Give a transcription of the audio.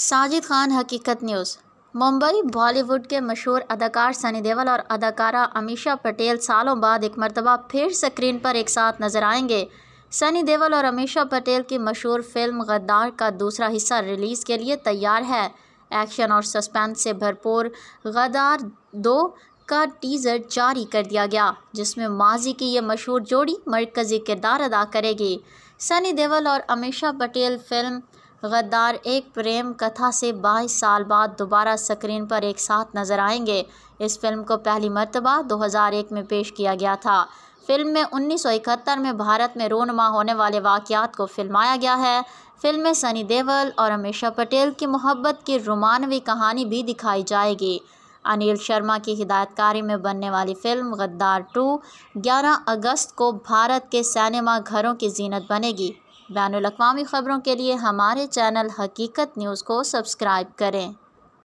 साजिद खान हकीकत न्यूज़ मुंबई बॉलीवुड के मशहूर अदाकार सनी देवल और अदाकारा अमीशा पटेल सालों बाद एक मरतबा फिर स्क्रीन पर एक साथ नजर आएंगे सनी देवल और अमीशा पटेल की मशहूर फिल्म गद्दार का दूसरा हिस्सा रिलीज़ के लिए तैयार है एक्शन और सस्पेंस से भरपूर गद्दार दो का टीज़र जारी कर दिया गया जिसमें माजी की ये मशहूर जोड़ी मरकज़ी किरदार अदा करेगी सनी देवल और अमीशा पटेल फिल्म गद्दार एक प्रेम कथा से बाईस साल बाद दोबारा स्क्रीन पर एक साथ नज़र आएंगे इस फिल्म को पहली मरतबा 2001 में पेश किया गया था फिल्म में 1971 में भारत में रोनमा होने वाले वाक़ात को फिल्माया गया है फिल्म में सनी देवल और अमीशा पटेल की मोहब्बत की रोमानवी कहानी भी दिखाई जाएगी अनिल शर्मा की हिदायतकारी में बनने वाली फिल्म गद्दार टू 11 अगस्त को भारत के सिनेमा घरों की जीनत बनेगी बैन अवी ख़बरों के लिए हमारे चैनल हकीकत न्यूज़ को सब्सक्राइब करें